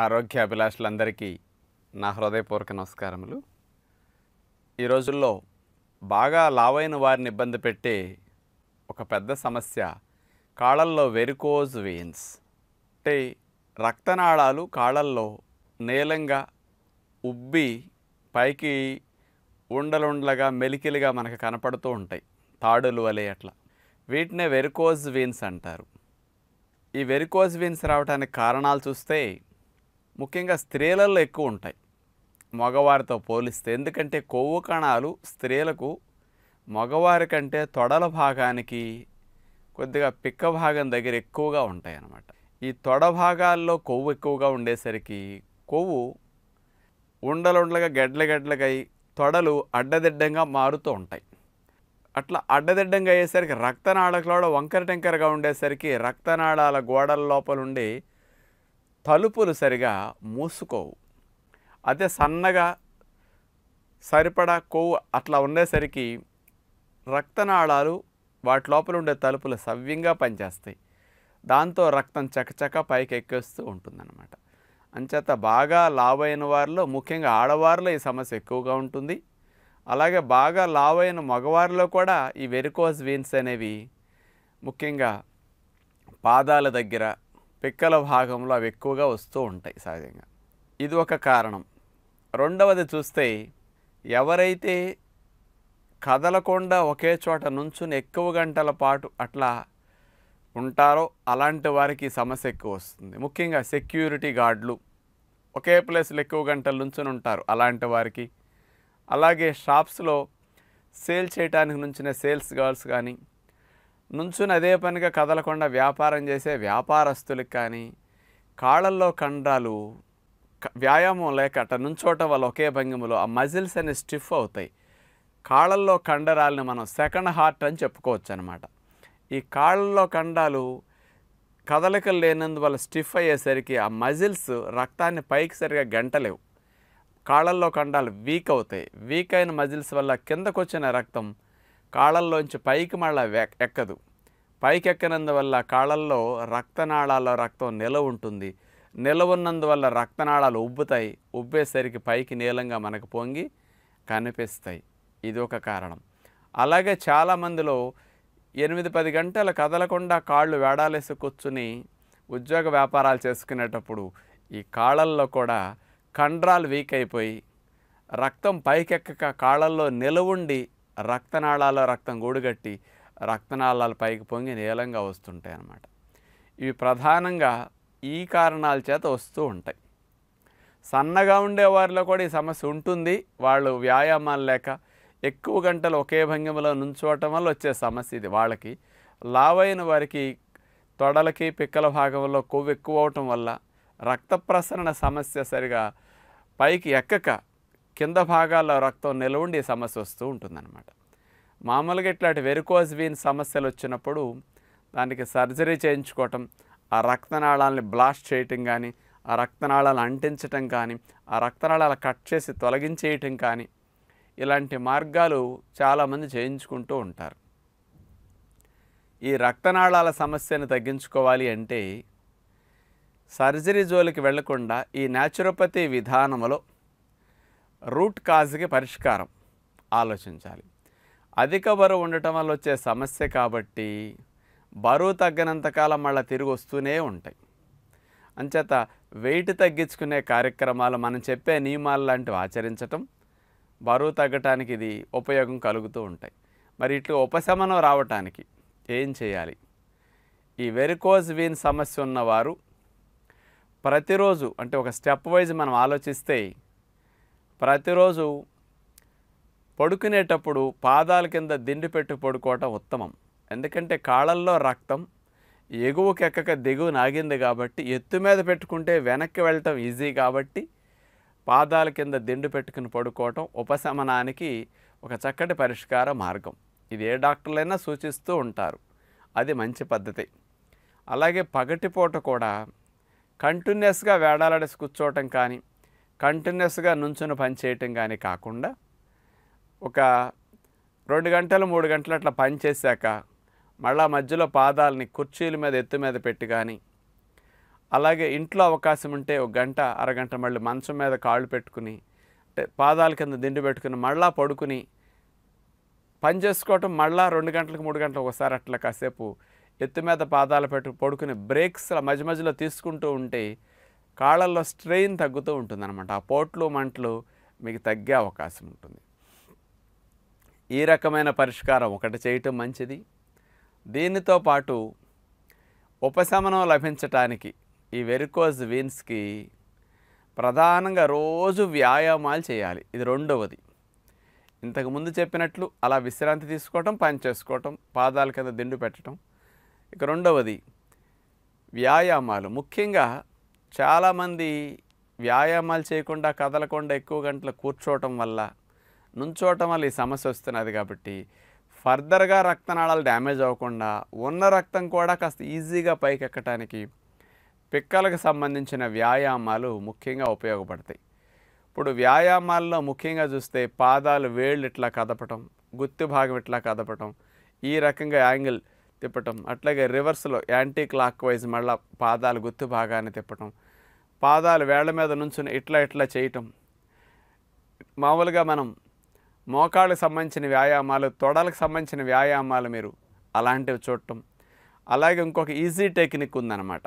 ఆరోగ్య అభిలాషులందరికీ నా హృదయపూర్వక నమస్కారములు ఈ రోజుల్లో బాగా లావైన వారిని ఇబ్బంది పెట్టే ఒక పెద్ద సమస్య కాళ్ళల్లో వెరికోజ్ వెయిన్స్ అంటే రక్తనాళాలు కాళ్ళల్లో నీలంగా ఉబ్బి పైకి ఉండలుండలుగా మెలికిలుగా మనకు కనపడుతూ ఉంటాయి తాడులు వలె అట్లా వీటినే వెరికోజ్ వీన్స్ అంటారు ఈ వెరికోజ్ వీన్స్ రావడానికి కారణాలు చూస్తే ముఖ్యంగా స్త్రీలలో ఎక్కువ ఉంటాయి మగవారితో పోలిస్తే ఎందుకంటే కొవ్వు కణాలు స్త్రీలకు మగవారి కంటే తొడల భాగానికి కొద్దిగా పిక్క భాగం దగ్గర ఎక్కువగా ఉంటాయి అన్నమాట ఈ తొడ భాగాల్లో కొవ్వు ఎక్కువగా ఉండేసరికి కొవ్వు ఉండలుండలుగా గడ్డల గడ్డలకై తొడలు అడ్డదిడ్డంగా మారుతూ ఉంటాయి అట్లా అడ్డదిడ్డంగా అయ్యేసరికి రక్తనాళకలో వంకర టెంకరగా ఉండేసరికి రక్తనాళాల గోడల లోపల ఉండి తలుపులు సరిగా మూసుకోవు అదే సన్నగా సరిపడా కొవ్వు అట్లా ఉండేసరికి రక్తనాళాలు వాటి లోపల ఉండే తలుపులు సవ్యంగా పనిచేస్తాయి దాంతో రక్తం చకచక పైకి ఎక్కేస్తూ ఉంటుందన్నమాట అంచేత బాగా లావైన వారిలో ముఖ్యంగా ఆడవారిలో ఈ సమస్య ఎక్కువగా ఉంటుంది అలాగే బాగా లావైన మగవారిలో కూడా ఈ వెరికోస్ వీన్స్ అనేవి ముఖ్యంగా పాదాల దగ్గర పిక్కల భాగంలో అవి ఎక్కువగా వస్తూ ఉంటాయి సహజంగా ఇది ఒక కారణం రెండవది చూస్తే ఎవరైతే కదలకుండా ఒకే చోట నుంచుని ఎక్కువ గంటల పాటు అట్లా ఉంటారో అలాంటి వారికి సమస్య ఎక్కువ వస్తుంది ముఖ్యంగా సెక్యూరిటీ గార్డులు ఒకే ప్లేస్లో ఎక్కువ గంటల నుంచుని ఉంటారు అలాంటి వారికి అలాగే షాప్స్లో సేల్ చేయడానికి నుంచిన సేల్స్ గర్ల్స్ కానీ నుంచుని అదే పనిగా కదలకుండా వ్యాపారం చేసే వ్యాపారస్తులకు కానీ కాళ్ళల్లో కండరాలు వ్యాయామం లేక అట నుంచోటం వల్ల ఒకే భంగిమలో ఆ మజిల్స్ అనేవి స్టిఫ్ అవుతాయి కాళ్ళల్లో కండరాలని మనం సెకండ్ హార్ట్ అని చెప్పుకోవచ్చు అనమాట ఈ కాళ్ళల్లో కండాలు కదలికలు లేనందువల్ల స్టిఫ్ అయ్యేసరికి ఆ మజిల్స్ రక్తాన్ని పైకి సరిగా గంటలేవు కాళ్ళల్లో కండాలు వీక్ అవుతాయి వీక్ అయిన మజిల్స్ వల్ల కిందకొచ్చిన రక్తం కాళ్ళల్లోంచి పైకి మళ్ళా ఎక్కదు పైకి ఎక్కినందువల్ల కాళ్ళల్లో రక్తనాళాల్లో రక్తం నిలవ ఉంటుంది నిలవున్నందువల్ల రక్తనాళాలు ఉబ్బుతాయి ఉబ్బేసరికి పైకి నీలంగా మనకు పొంగి కనిపిస్తాయి ఇది ఒక కారణం అలాగే చాలామందిలో ఎనిమిది పది గంటలు కదలకుండా కాళ్ళు వేడాలేసి కూర్చుని ఉద్యోగ వ్యాపారాలు చేసుకునేటప్పుడు ఈ కాళ్ళల్లో కూడా కండరాలు వీక్ అయిపోయి రక్తం పైకెక్కక కాళ్ళల్లో నిలవుండి రక్తనాళాల రక్తం గూడుగట్టి రక్తనాళాల పైకి పొంగి నీలంగా వస్తుంటాయి అన్నమాట ఇవి ప్రధానంగా ఈ కారణాల చేత వస్తూ ఉంటాయి సన్నగా ఉండే వారిలో కూడా ఈ సమస్య ఉంటుంది వాళ్ళు వ్యాయామాలు లేక ఎక్కువ గంటలు ఒకే భంగిమలో నుంచోవటం వల్ల వచ్చే సమస్య ఇది వాళ్ళకి లావైన వారికి తొడలకి పిక్కల భాగంలో కొవ్వు ఎక్కువ అవటం వల్ల రక్త ప్రసరణ సమస్య సరిగా పైకి ఎక్కక కింద భాగాల్లో రక్తం నిలవండి సమస్య వస్తూ ఉంటుందన్నమాట మామూలుగా ఇట్లాంటి వెరికోజ్ వీన్ సమస్యలు వచ్చినప్పుడు దానికి సర్జరీ చేయించుకోవటం ఆ రక్తనాళాలని బ్లాస్ట్ చేయటం కానీ ఆ రక్తనాళాలు అంటించటం కానీ ఆ రక్తనాళాలు కట్ చేసి తొలగించేయటం కానీ ఇలాంటి మార్గాలు చాలామంది చేయించుకుంటూ ఉంటారు ఈ రక్తనాళాల సమస్యను తగ్గించుకోవాలి అంటే సర్జరీ జోలికి వెళ్లకుండా ఈ న్యాచురోపతి విధానంలో రూట్ కాజ్కి పరిష్కారం ఆలోచించాలి అధిక బరువు ఉండటం వల్ల వచ్చే సమస్య కాబట్టి బరువు తగ్గినంతకాలం మళ్ళీ తిరిగి వస్తూనే ఉంటాయి అంచేత వెయిట్ తగ్గించుకునే కార్యక్రమాలు మనం చెప్పే నియమాలు లాంటివి ఆచరించటం బరువు తగ్గటానికి ఇది ఉపయోగం కలుగుతూ ఉంటాయి మరి ఇట్లు ఉపశమనం రావటానికి ఏం చేయాలి ఈ వెరికోజ్ వీన్ సమస్య ఉన్నవారు ప్రతిరోజు అంటే ఒక స్టెప్ వైజ్ మనం ఆలోచిస్తే ప్రతిరోజు పడుకునేటప్పుడు పాదాల కింద దిండు పెట్టు పడుకోవటం ఉత్తమం ఎందుకంటే కాళ్ళల్లో రక్తం ఎగువకెక్కక దిగువ నాగింది కాబట్టి ఎత్తు మీద పెట్టుకుంటే వెనక్కి వెళ్ళటం ఈజీ కాబట్టి పాదాల కింద దిండు పెట్టుకుని పడుకోవటం ఉపశమనానికి ఒక చక్కటి పరిష్కార మార్గం ఇది ఏ డాక్టర్లైనా సూచిస్తూ ఉంటారు అది మంచి పద్ధతి అలాగే పగటిపూట కూడా కంటిన్యూస్గా వేడాలడేసి కూర్చోవటం కానీ కంటిన్యూస్గా నుంచుని పనిచేయటం కానీ కాకుండా ఒక రెండు గంటలు మూడు గంటలు అట్లా పనిచేశాక మళ్ళా మధ్యలో పాదాలని కుర్చీల మీద ఎత్తు మీద పెట్టి కానీ అలాగే ఇంట్లో అవకాశం ఉంటే ఒక గంట అరగంట మళ్ళీ మంచం మీద కాళ్ళు పెట్టుకుని అంటే పాదాల కింద దిండు పెట్టుకుని మళ్ళా పడుకుని పని చేసుకోవటం మళ్ళా రెండు గంటలకు మూడు గంటలకు ఒకసారి అట్లా కాసేపు ఎత్తు మీద పాదాలు పెట్టు పడుకుని బ్రేక్స్ మధ్య మధ్యలో తీసుకుంటూ ఉంటే కాళ్ళల్లో స్ట్రెయిన్ తగ్గుతూ ఉంటుంది అనమాట ఆ పోట్లు మంటలు మీకు తగ్గే అవకాశం ఉంటుంది ఈ రకమైన పరిష్కారం ఒకటి చేయటం మంచిది దీనితో పాటు ఉపశమనం లభించటానికి ఈ వెరికోజ్ వీన్స్కి ప్రధానంగా రోజు వ్యాయామాలు చేయాలి ఇది రెండవది ఇంతకుముందు చెప్పినట్లు అలా విశ్రాంతి తీసుకోవటం పని చేసుకోవటం పాదాల కింద దిండు పెట్టడం ఇక రెండవది వ్యాయామాలు ముఖ్యంగా చాలామంది వ్యాయామాలు చేయకుండా కదలకుండా ఎక్కువ గంటలు కూర్చోవటం వల్ల నుంచోవటం వల్ల ఈ సమస్య వస్తున్నది కాబట్టి ఫర్దర్గా రక్తనాళాలు డ్యామేజ్ అవ్వకుండా ఉన్న రక్తం కూడా కాస్త ఈజీగా పైకెక్కటానికి పిక్కలకు సంబంధించిన వ్యాయామాలు ముఖ్యంగా ఉపయోగపడతాయి ఇప్పుడు వ్యాయామాల్లో ముఖ్యంగా చూస్తే పాదాలు వేళ్ళు ఇట్లా కదపటం గుత్తి భాగం ఇట్లా కదపటం ఈ రకంగా యాంగిల్ తిప్పటం అట్లాగే రివర్స్లో యాంటీ క్లాక్ వైజ్ మళ్ళీ పాదాలు గుత్తి భాగాన్ని తిప్పటం పాదాలు వేళ్ల మీద నుంచుని ఇట్లా ఇట్లా చేయటం మామూలుగా మనం మోకాళ్ళకి సంబంధించిన వ్యాయామాలు తొడలకు సంబంధించిన వ్యాయామాలు మీరు అలాంటివి చూడటం అలాగే ఇంకొక ఈజీ టెక్నిక్ ఉందన్నమాట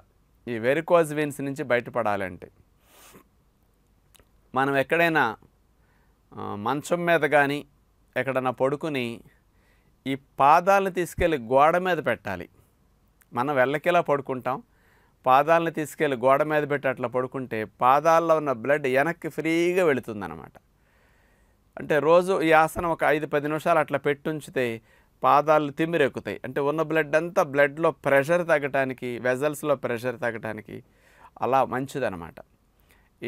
ఈ వెరికోజ్ వీన్స్ నుంచి బయటపడాలంటే మనం ఎక్కడైనా మంచం మీద కానీ ఎక్కడన్నా పడుకుని ఈ పాదాలను తీసుకెళ్ళి గోడ మీద పెట్టాలి మనం వెళ్ళకిలా పడుకుంటాం పాదాలను తీసుకెళ్ళి గోడ మీద పెట్టి అట్లా పడుకుంటే పాదాల్లో ఉన్న బ్లడ్ వెనక్కి ఫ్రీగా అనమాట అంటే రోజు ఈ ఆసనం ఒక ఐదు పది నిమిషాలు అట్లా పెట్టుంచితే పాదాలు తిమ్మిరెక్కుతాయి అంటే ఉన్న బ్లడ్ అంతా బ్లడ్లో ప్రెషర్ తగ్గటానికి వెజల్స్లో ప్రెషర్ తగ్గటానికి అలా మంచిదనమాట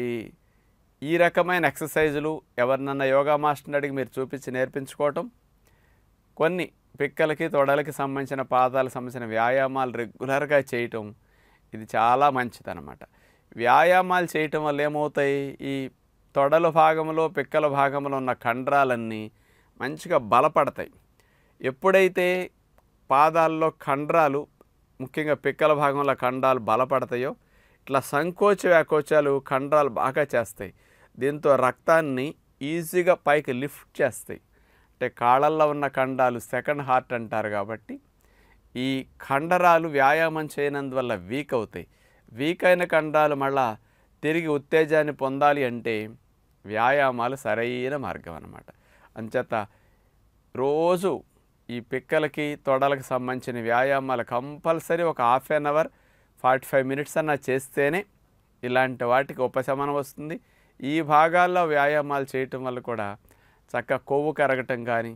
ఈ ఈ రకమైన ఎక్సర్సైజులు ఎవరినన్నా యోగా మాస్టర్ని అడిగి మీరు చూపించి నేర్పించుకోవటం కొన్ని పిక్కలకి తొడలకి సంబంధించిన పాదాలకు సంబంధించిన వ్యాయామాలు రెగ్యులర్గా చేయటం ఇది చాలా అనమాట వ్యాయామాలు చేయటం వల్ల ఏమవుతాయి ఈ తొడల భాగంలో పిక్కల భాగంలో ఉన్న కండరాలన్నీ మంచిగా బలపడతాయి ఎప్పుడైతే పాదాల్లో కండరాలు ముఖ్యంగా పిక్కల భాగంలో కండరాలు బలపడతాయో ఇట్లా సంకోచ వ్యాకోచాలు కండరాలు బాగా చేస్తాయి దీంతో రక్తాన్ని ఈజీగా పైకి లిఫ్ట్ చేస్తాయి అంటే కాళ్ళల్లో ఉన్న కండాలు సెకండ్ హార్ట్ అంటారు కాబట్టి ఈ కండరాలు వ్యాయామం చేయనందువల్ల వీక్ అవుతాయి వీక్ అయిన కండరాలు మళ్ళా తిరిగి ఉత్తేజాన్ని పొందాలి అంటే వ్యాయామాలు సరైన మార్గం అన్నమాట అంచేత రోజు ఈ పిక్కలకి తొడలకు సంబంధించిన వ్యాయామాలు కంపల్సరీ ఒక half an hour forty five minutes అన్న చేస్తేనే ఇలాంటి వాటికి ఉపశమనం వస్తుంది ఈ భాగాల్లో వ్యాయామాలు చేయటం వల్ల కూడా చక్కగా కొవ్వు కరగటం కానీ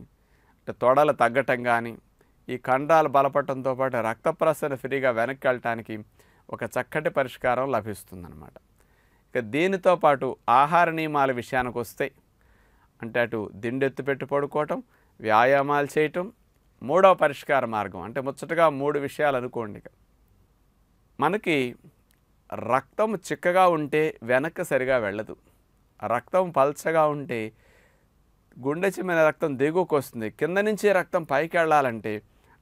తొడలు తగ్గటం కానీ ఈ కండాలు బలపడటంతో పాటు రక్త ప్రసరణ ఫ్రీగా వెనక్కి వెళ్ళటానికి ఒక చక్కటి పరిష్కారం లభిస్తుందన్నమాట ఇక దీనితో పాటు ఆహార నియమాల విషయానికి వస్తే అంటే అటు దిండెత్తు పెట్టి పడుకోవటం వ్యాయామాలు చేయటం మూడవ పరిష్కార మార్గం అంటే ముచ్చటగా మూడు విషయాలు అనుకోండి మనకి రక్తం చిక్కగా ఉంటే వెనక్కి సరిగా వెళ్ళదు రక్తం పల్చగా ఉంటే గుండె చిమ్మిన రక్తం దిగుకు వస్తుంది కింద నుంచి రక్తం పైకి వెళ్ళాలంటే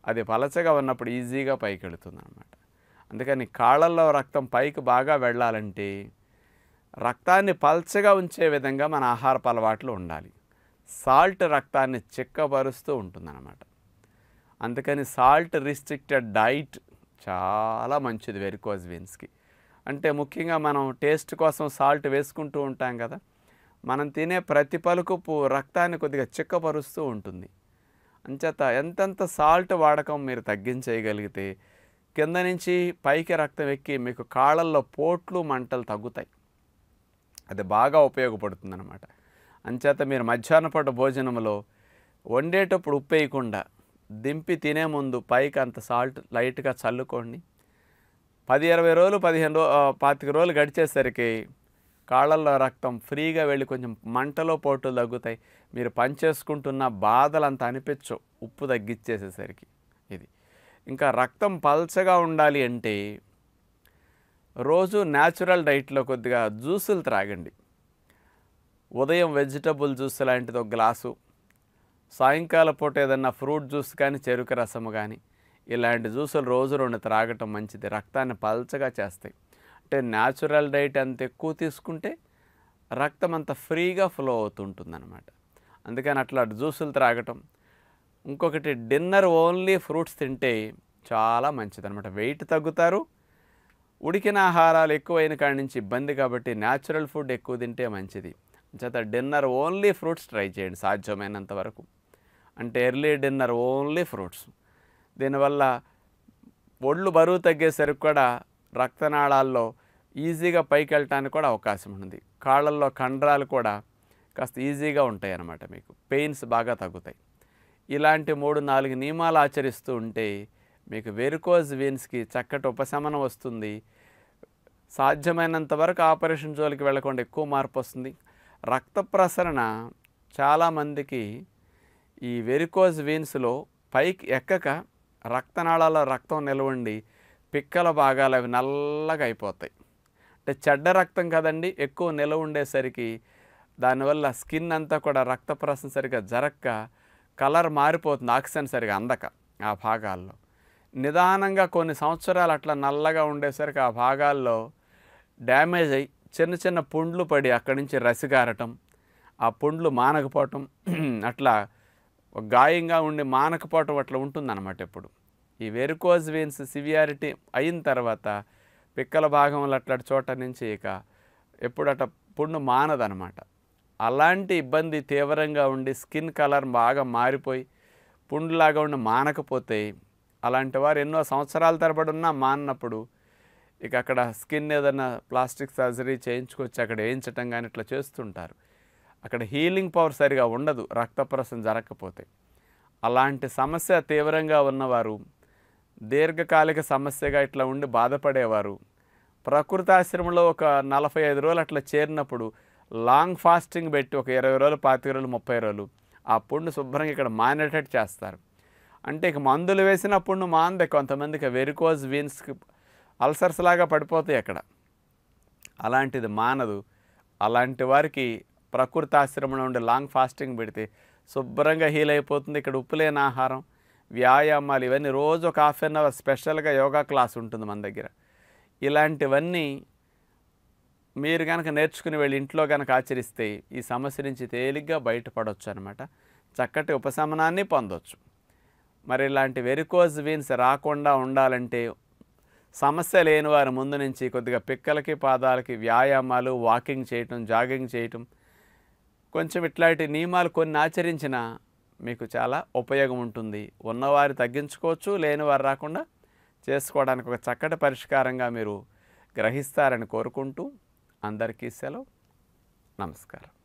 అది పలచగా ఉన్నప్పుడు ఈజీగా పైకి వెళుతుంది అనమాట అందుకని కాళ్ళల్లో రక్తం పైకి బాగా వెళ్ళాలంటే రక్తాన్ని పలచగా ఉంచే విధంగా మన ఆహారపు అలవాట్లు ఉండాలి సాల్ట్ రక్తాన్ని చిక్కపరుస్తూ ఉంటుందన్నమాట అందుకని సాల్ట్ రిస్ట్రిక్టెడ్ డైట్ చాలా మంచిది వెరికోజ్ బీన్స్కి అంటే ముఖ్యంగా మనం టేస్ట్ కోసం సాల్ట్ వేసుకుంటూ ఉంటాం కదా మనం తినే ప్రతి పలుకుపు రక్తాన్ని కొద్దిగా చిక్కపరుస్తూ ఉంటుంది అంచేత ఎంతెంత సాల్ట్ వాడకం మీరు తగ్గించేయగలిగితే కింద నుంచి పైకి రక్తం ఎక్కి మీకు కాళ్ళల్లో పోట్లు మంటలు తగ్గుతాయి అది బాగా ఉపయోగపడుతుందన్నమాట అంచేత మీరు మధ్యాహ్న పూట భోజనంలో వండేటప్పుడు ఉప్పు వేయకుండా దింపి తినే ముందు పైకి అంత సాల్ట్ లైట్గా చల్లుకోండి పది ఇరవై రోజులు పదిహేను రో పాతిక రోజులు గడిచేసరికి కాళ్ళల్లో రక్తం ఫ్రీగా వెళ్ళి కొంచెం మంటలో పోటు తగ్గుతాయి మీరు పని చేసుకుంటున్న అంత అనిపించవు ఉప్పు తగ్గించేసేసరికి ఇది ఇంకా రక్తం పల్చగా ఉండాలి అంటే రోజు న్యాచురల్ డైట్లో కొద్దిగా జ్యూసులు త్రాగండి ఉదయం వెజిటబుల్ జ్యూస్ లాంటిది ఒక గ్లాసు సాయంకాల పూట ఏదన్నా ఫ్రూట్ జ్యూస్ కానీ చెరుకు రసము కానీ ఇలాంటి జ్యూసులు రోజు రెండు త్రాగటం మంచిది రక్తాన్ని పల్చగా చేస్తాయి అంటే న్యాచురల్ డైట్ అంత ఎక్కువ తీసుకుంటే రక్తం అంత ఫ్రీగా ఫ్లో అవుతుంటుంది అనమాట అందుకని అట్లా జ్యూసులు త్రాగటం ఇంకొకటి డిన్నర్ ఓన్లీ ఫ్రూట్స్ తింటే చాలా మంచిదనమాట వెయిట్ తగ్గుతారు ఉడికిన ఆహారాలు ఎక్కువైన కాడి నుంచి ఇబ్బంది కాబట్టి న్యాచురల్ ఫుడ్ ఎక్కువ తింటే మంచిది చేత డిన్నర్ ఓన్లీ ఫ్రూట్స్ ట్రై చేయండి సాధ్యమైనంత వరకు అంటే ఎర్లీ డిన్నర్ ఓన్లీ ఫ్రూట్స్ దీనివల్ల ఒళ్ళు బరువు తగ్గేసరికి కూడా రక్తనాళాల్లో ఈజీగా పైకి వెళ్ళటానికి కూడా అవకాశం ఉంది కాళ్ళల్లో కండరాలు కూడా కాస్త ఈజీగా ఉంటాయి అన్నమాట మీకు పెయిన్స్ బాగా తగ్గుతాయి ఇలాంటి మూడు నాలుగు నియమాలు ఆచరిస్తూ ఉంటే మీకు వెరికోజ్ వీన్స్కి చక్కటి ఉపశమనం వస్తుంది సాధ్యమైనంత వరకు ఆపరేషన్ జోలికి వెళ్ళకుండా ఎక్కువ మార్పు వస్తుంది రక్త ప్రసరణ చాలామందికి ఈ వెరికోజ్ వీన్స్లో పైకి ఎక్కక రక్తనాళాల్లో రక్తం నిలవండి పిక్కల భాగాలు అవి నల్లగా అయిపోతాయి అంటే చెడ్డ రక్తం కదండి ఎక్కువ నిలవ ఉండేసరికి దానివల్ల స్కిన్ అంతా కూడా రక్త ప్రసరణ సరిగా జరక్క కలర్ మారిపోతుంది ఆక్సిజన్ సరిగా అందక ఆ భాగాల్లో నిదానంగా కొన్ని సంవత్సరాలు అట్లా నల్లగా ఉండేసరికి ఆ భాగాల్లో డ్యామేజ్ అయ్యి చిన్న చిన్న పుండ్లు పడి అక్కడి నుంచి రసిగారటం ఆ పుండ్లు మానకపోవటం అట్లా గాయంగా ఉండి మానకపోవటం అట్లా ఉంటుంది అన్నమాట ఎప్పుడు ఈ వెరుకోజ్ వెయిన్స్ సివియారిటీ అయిన తర్వాత పిక్కల భాగంలో అట్లాంటి చోట నుంచి ఇక ఎప్పుడు అట పుండు మానదనమాట అలాంటి ఇబ్బంది తీవ్రంగా ఉండి స్కిన్ కలర్ బాగా మారిపోయి పుండులాగా ఉండి మానకపోతే అలాంటి వారు ఎన్నో సంవత్సరాల తరబడి ఉన్నా మానప్పుడు ఇక అక్కడ స్కిన్ ఏదైనా ప్లాస్టిక్ సర్జరీ చేయించుకొచ్చి అక్కడ వేయించటం కానీ ఇట్లా చేస్తుంటారు అక్కడ హీలింగ్ పవర్ సరిగా ఉండదు రక్తప్రసం జరగకపోతే అలాంటి సమస్య తీవ్రంగా ఉన్నవారు దీర్ఘకాలిక సమస్యగా ఇట్లా ఉండి బాధపడేవారు ప్రకృతాశ్రమంలో ఒక నలభై ఐదు రోజులు అట్లా చేరినప్పుడు లాంగ్ ఫాస్టింగ్ పెట్టి ఒక ఇరవై రోజులు పాతిక రోజులు ముప్పై రోజులు ఆ పుండు శుభ్రంగా ఇక్కడ మానేటట్టు చేస్తారు అంటే ఇక మందులు వేసిన పుండు మాందే కొంతమందికి వెరికోజ్ వీన్స్కి అల్సర్స్ లాగా పడిపోతాయి అక్కడ అలాంటిది మానదు అలాంటి వారికి ప్రకృతి ఆశ్రమంలో ఉండే లాంగ్ ఫాస్టింగ్ పెడితే శుభ్రంగా హీల్ అయిపోతుంది ఇక్కడ ఉప్పు లేని ఆహారం వ్యాయామాలు ఇవన్నీ రోజు ఒక హాఫ్ అన్ అవర్ స్పెషల్గా యోగా క్లాస్ ఉంటుంది మన దగ్గర ఇలాంటివన్నీ మీరు కనుక నేర్చుకుని వెళ్ళి ఇంట్లో కనుక ఆచరిస్తే ఈ సమస్య నుంచి తేలిగ్గా బయటపడవచ్చు అనమాట చక్కటి ఉపశమనాన్ని పొందవచ్చు మరి ఇలాంటి వెరికోజ్ వీన్స్ రాకుండా ఉండాలంటే సమస్య లేని వారి ముందు నుంచి కొద్దిగా పిక్కలకి పాదాలకి వ్యాయామాలు వాకింగ్ చేయటం జాగింగ్ చేయటం కొంచెం ఇట్లాంటి నియమాలు కొన్ని ఆచరించినా మీకు చాలా ఉపయోగం ఉంటుంది ఉన్నవారు తగ్గించుకోవచ్చు లేనివారు రాకుండా చేసుకోవడానికి ఒక చక్కటి పరిష్కారంగా మీరు గ్రహిస్తారని కోరుకుంటూ అందరికీ సెలవు నమస్కారం